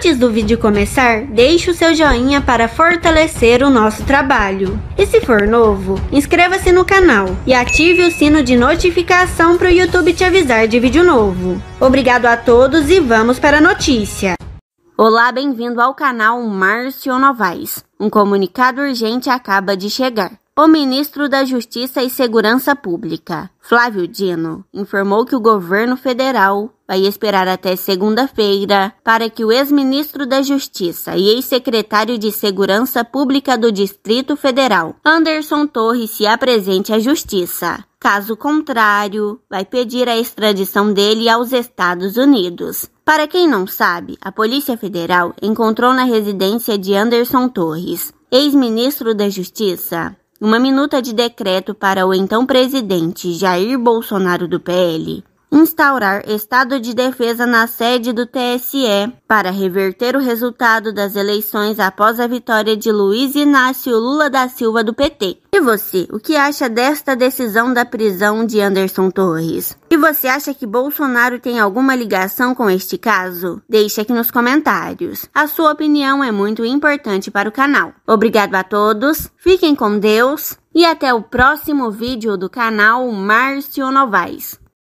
Antes do vídeo começar, deixe o seu joinha para fortalecer o nosso trabalho. E se for novo, inscreva-se no canal e ative o sino de notificação para o YouTube te avisar de vídeo novo. Obrigado a todos e vamos para a notícia. Olá, bem-vindo ao canal Márcio Novaes. Um comunicado urgente acaba de chegar. O ministro da Justiça e Segurança Pública, Flávio Dino, informou que o governo federal vai esperar até segunda-feira para que o ex-ministro da Justiça e ex-secretário de Segurança Pública do Distrito Federal, Anderson Torres, se apresente à Justiça. Caso contrário, vai pedir a extradição dele aos Estados Unidos. Para quem não sabe, a Polícia Federal encontrou na residência de Anderson Torres, ex-ministro da Justiça, uma minuta de decreto para o então presidente Jair Bolsonaro do PL instaurar estado de defesa na sede do TSE para reverter o resultado das eleições após a vitória de Luiz Inácio Lula da Silva do PT. E você, o que acha desta decisão da prisão de Anderson Torres? E você acha que Bolsonaro tem alguma ligação com este caso? Deixe aqui nos comentários. A sua opinião é muito importante para o canal. Obrigado a todos, fiquem com Deus e até o próximo vídeo do canal Márcio Novaes.